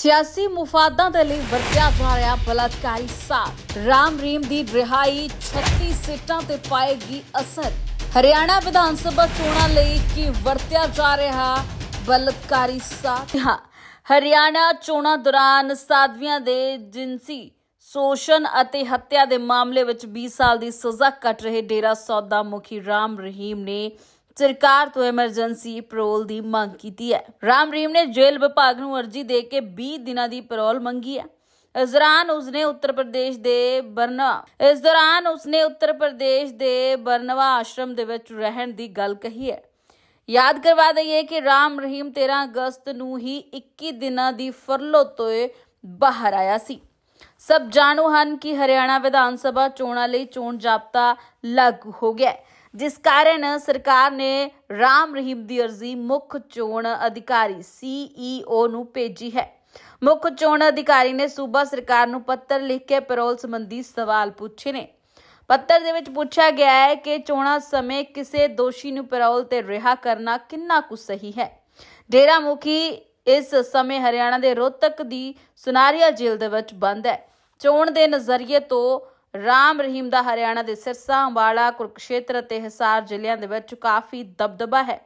ਸਿਆਸੀ ਮੁਫਾਦਾਂ ਦੇ ਲਈ ਵਰਤਿਆ ਜਾ ਰਿਹਾ ਬਲਾਤਕਾਰੀ ਸਾਥ ਰਾਮ ਰੀਮ ਦੀ ਰਿਹਾਈ 36 ਸੀਟਾਂ ਤੇ ਪਾਏਗੀ ਅਸਰ ਹਰਿਆਣਾ ਵਿਧਾਨ ਸਭਾ ਚੋਣਾਂ ਲਈ ਕੀ ਵਰਤਿਆ ਜਾ ਰਿਹਾ ਬਲਾਤਕਾਰੀ ਸਾਥ ਹਰਿਆਣਾ ਚੋਣਾਂ ਦੌਰਾਨ ਸਾਧਵੀਆਂ ਦੇ ਜਿੰਸੀ ਸ਼ੋਸ਼ਣ ਅਤੇ ਹੱਤਿਆ ਦੇ ਮਾਮਲੇ ਵਿੱਚ 20 ਸਾਲ ਦੀ ਸਜ਼ਾ ਕੱਟ ਰਹੇ ਡੇਰਾ ਸੌਦਾ ਮੁਖੀ ਰਾਮ ਰਹੀਮ ਨੇ ਸਰਕਾਰ ਤੋਂ ਐਮਰਜੈਂਸੀ ਪ੍ਰੋਲ ਦੀ ਮੰਗ ਕੀਤੀ ਹੈ ਰਾਮ ਰੀਮ ਨੇ ਜੇਲ੍ਹ ਵਿਭਾਗ ਨੂੰ ਅਰਜ਼ੀ ਦੇ ਕੇ 20 ਦਿਨਾਂ ਦੀ ਪ੍ਰੋਲ ਮੰਗੀ ਹੈ ਇਸ ਦੌਰਾਨ ਉਸਨੇ ਉੱਤਰ ਪ੍ਰਦੇਸ਼ ਦੇ ਬਰਨਾ ਇਸ ਦੌਰਾਨ ਉਸਨੇ ਉੱਤਰ ਪ੍ਰਦੇਸ਼ ਦੇ ਬਰਨਵਾ ਆਸ਼ਰਮ ਦੇ ਵਿੱਚ ਰਹਿਣ ਦੀ ਗੱਲ ਕਹੀ ਹੈ ਯਾਦ ਕਰਵਾ ਦਈਏ ਕਿ ਰਾਮ ਰਹੀਮ 13 ਅਗਸਤ ਨੂੰ ਹੀ 21 ਦਿਨਾਂ ਦੀ ਫਰਲੋ ਤੋਂ ਬਾਹਰ ਆਇਆ ਸੀ ਸਭ ਜਾਣੂ ਹਨ ਕਿ ਹਰਿਆਣਾ ਵਿਧਾਨ ਸਭਾ ਚੋਣਾਂ ਲਈ ਚੋਣ ਜਾਬਤਾ ਲਾਗੂ ਹੋ ਗਿਆ ਹੈ ਜਿਸ ਕਾਰਨ ਸਰਕਾਰ ਨੇ ਰਾਮ ਰਹੀਮ ਦੀ ਅਰਜ਼ੀ ਮੁੱਖ ਚੋਣ ਅਧਿਕਾਰੀ ਸੀਈਓ e ਨੂੰ ਭੇਜੀ ਹੈ ਮੁੱਖ ਚੋਣ ਅਧਿਕਾਰੀ ਨੇ ਸੂਬਾ ਸਰਕਾਰ ਨੂੰ ਪੱਤਰ ਲਿਖ ਕੇ ਪੈਰੋਲ ਸੰਬੰਧੀ ਸਵਾਲ ਪੁੱਛੇ ਨੇ ਪੱਤਰ ਦੇ ਵਿੱਚ ਪੁੱਛਿਆ ਗਿਆ ਹੈ ਕਿ ਚੋਣਾਂ ਸਮੇਂ ਕਿਸੇ ਦੋਸ਼ੀ ਨੂੰ ਪੈਰੋਲ ਤੇ ਰਿਹਾ ਕਰਨਾ ਕਿੰਨਾ ਕੁ ਸਹੀ ਹੈ ਡੇਰਾ ਮੁਖੀ ਇਸ ਸਮੇਂ ਹਰਿਆਣਾ ਦੇ ਰੋਹਤਕ ਦੀ ਸੁਨਾਰੀਆ ਜੇਲ੍ਹ ਦੇ ਵਿੱਚ ਬੰਦ ਹੈ ਚੋਣ ਦੇ ਨਜ਼ਰੀਏ ਤੋਂ ਰਾਮ ਰਹੀਮ ਦਾ ਹਰਿਆਣਾ ਦੇ ਸਿਰਸਾ ਅੰਬਾਲਾ ਕੁਰਕਸ਼ੇਤਰ ਤੇ ਹਿਸਾਰ ਜ਼ਿਲ੍ਹਿਆਂ ਦੇ ਵਿੱਚ ਕਾਫੀ ਦਬਦਬਾ ਹੈ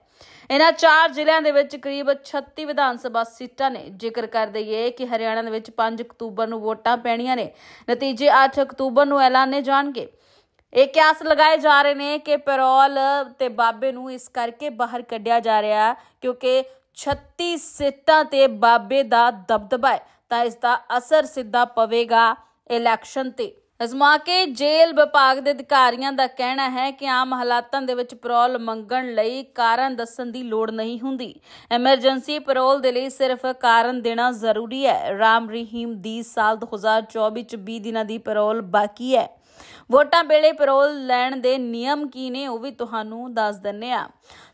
ਇਹਨਾਂ ਚਾਰ ਜ਼ਿਲ੍ਹਿਆਂ ਦੇ ਵਿੱਚ ਕਰੀਬ 36 ਵਿਧਾਨ ਸਭਾ ਸੀਟਾਂ ਨੇ ਜ਼ਿਕਰ ਕਰ ਦਈਏ ਕਿ ਹਰਿਆਣਾ ਦੇ ਵਿੱਚ 5 ਅਕਤੂਬਰ ਨੂੰ ਵੋਟਾਂ ਪੈਣੀਆਂ ਨੇ ਨਤੀਜੇ 8 ਅਕਤੂਬਰ ਨੂੰ ਐਲਾਨੇ ਜਾਣਗੇ ਇਹ ਕਿਆਸ ਲਗਾਏ ਜਾ ਰਹੇ ਨੇ ਕਿ ਪੈਰੋਲ ਤੇ ਬਾਬੇ ਨੂੰ ਇਸ ਕਰਕੇ ਬਾਹਰ ਕੱਢਿਆ ਜਾ ਰਿਹਾ ਕਿਉਂਕਿ 36 ਸੀਟਾਂ ਤੇ ਬਾਬੇ ਦਾ ਦਬਦਬਾ ਹੈ ਤਾਂ ਇਸ ਦਾ ਅਸਰ ਸਿੱਧਾ ਪਵੇਗਾ ਇਲੈਕਸ਼ਨ ਤੇ ਅਜ਼ਮਾ ਕੇ ਜੇਲ੍ਹ ਵਿਭਾਗ ਦੇ ਅਧਿਕਾਰੀਆਂ ਦਾ ਕਹਿਣਾ ਹੈ ਕਿ ਆਮ ਹਾਲਾਤਾਂ ਦੇ ਵਿੱਚ ਪ੍ਰੋਲ ਮੰਗਣ ਲਈ ਕਾਰਨ ਦੱਸਣ ਦੀ ਲੋੜ ਨਹੀਂ ਹੁੰਦੀ ਐਮਰਜੈਂਸੀ ਪ੍ਰੋਲ ਦੇ ਲਈ ਸਿਰਫ ਕਾਰਨ ਦੇਣਾ ਜ਼ਰੂਰੀ ਹੈ ਰਾਮ ਰਹੀਮ ਦੀ ਸਾਲ 2024 ਚ 20 ਦਿਨਾਂ ਦੀ ਪ੍ਰੋਲ ਬਾਕੀ ਹੈ ਵੋਟਾਂ ਵੇਲੇ ਪੈਰੋਲ ਲੈਣ ਦੇ ਨਿਯਮ ਕੀ ਨੇ ਉਹ ਵੀ ਤੁਹਾਨੂੰ ਦੱਸ ਦਿੰਨੇ ਆ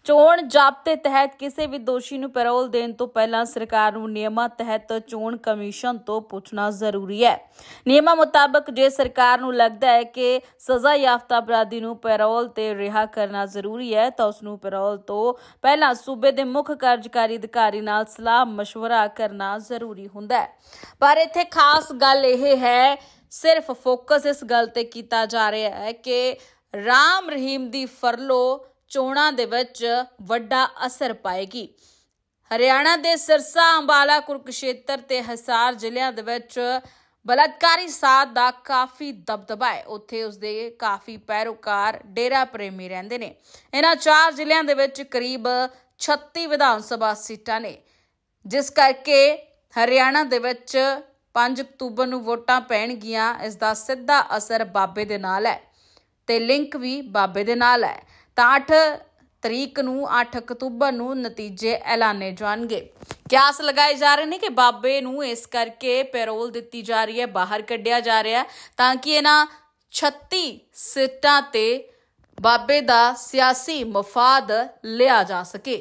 ਚੋਣ ਜਾਬਤੇ ਤਹਿਤ ਕਿਸੇ ਵੀ ਦੋਸ਼ੀ ਨੂੰ ਪੈਰੋਲ ਦੇਣ ਤੋਂ ਪਹਿਲਾਂ ਸਰਕਾਰ ਨੂੰ ਨਿਯਮਾਂ ਤਹਿਤ ਚੋਣ ਕਮਿਸ਼ਨ ਤੋਂ ਪੁੱਛਣਾ ਜ਼ਰੂਰੀ ਹੈ ਨਿਯਮਾਂ ਮੁਤਾਬਕ ਜੇ ਸਰਕਾਰ ਨੂੰ ਲੱਗਦਾ ਹੈ ਕਿ ਸਜ਼ਾ ਯਾਫਤਾ ਅਪਰਾਧੀ ਨੂੰ ਪੈਰੋਲ ਤੇ ਰਿਹਾ ਕਰਨਾ ਜ਼ਰੂਰੀ ਹੈ ਤਾਂ ਉਸ ਨੂੰ ਪੈਰੋਲ ਤੋਂ ਪਹਿਲਾਂ ਸੂਬੇ ਦੇ ਮੁੱਖ ਕਾਰਜਕਾਰੀ ਅਧਿਕਾਰੀ ਨਾਲ ਸਲਾਹ مشورہ ਕਰਨਾ ਜ਼ਰੂਰੀ ਹੁੰਦਾ ਹੈ ਪਰ ਇੱਥੇ ਖਾਸ ਗੱਲ ਇਹ ਹੈ ਸਿਰਫ ਫੋਕਸ ਇਸ ਗੱਲ ਤੇ ਕੀਤਾ ਜਾ ਰਿਹਾ ਹੈ ਕਿ ਰਾਮ ਰਹੀਮ ਦੀ ਫਰਲੋ ਚੋਣਾਂ ਦੇ ਵਿੱਚ ਵੱਡਾ ਅਸਰ ਪਾਏਗੀ ਹਰਿਆਣਾ ਦੇ ਸਿਰਸਾ ਅੰਬਾਲਾ ਕੁਰਕਸ਼ੇਤਰ ਤੇ ਹਿਸਾਰ ਜ਼ਿਲ੍ਹਿਆਂ ਦੇ ਵਿੱਚ ਬਲਤਕਾਰੀ ਸਾਥ ਦਾ ਕਾਫੀ ਦਬਦਬਾ ਹੈ ਉੱਥੇ ਉਸਦੇ ਕਾਫੀ ਪੈਰੋਕਾਰ ਡੇਰਾ ਪ੍ਰੇਮੀ ਰਹਿੰਦੇ ਨੇ ਇਹਨਾਂ ਚਾਰ ਜ਼ਿਲ੍ਹਿਆਂ ਦੇ ਵਿੱਚ ਕਰੀਬ 36 ਵਿਧਾਨ ਸਭਾ ਸੀਟਾਂ ਨੇ ਜਿਸ ਕਰਕੇ ਹਰਿਆਣਾ ਦੇ ਵਿੱਚ 5 ਅਕਤੂਬਰ ਨੂੰ ਵੋਟਾਂ ਪੈਣਗੀਆਂ ਇਸ ਦਾ ਸਿੱਧਾ ਅਸਰ ਬਾਬੇ ਦੇ ਨਾਲ ਹੈ ਤੇ ਲਿੰਕ ਵੀ ਬਾਬੇ ਦੇ ਨਾਲ ਹੈ ਤਾਂ 8 ਤਰੀਕ ਨੂੰ 8 ਅਕਤੂਬਰ ਨੂੰ ਨਤੀਜੇ ਐਲਾਨੇ ਜਾਣਗੇ ਕਿਆਸ ਲਗਾਏ ਜਾ ਰਹੇ ਨੇ ਕਿ ਬਾਬੇ ਨੂੰ ਇਸ ਕਰਕੇ ਪੈਰੋਲ ਦਿੱਤੀ ਜਾ ਰਹੀ ਹੈ ਬਾਹਰ ਕੱਢਿਆ ਜਾ ਰਿਹਾ ਤਾਂ ਕਿ ਇਹਨਾਂ 36 ਸਿੱਟਾਂ ਤੇ ਬਾਬੇ ਦਾ ਸਿਆਸੀ ਮਫਾਦ ਲਿਆ ਜਾ ਸਕੇ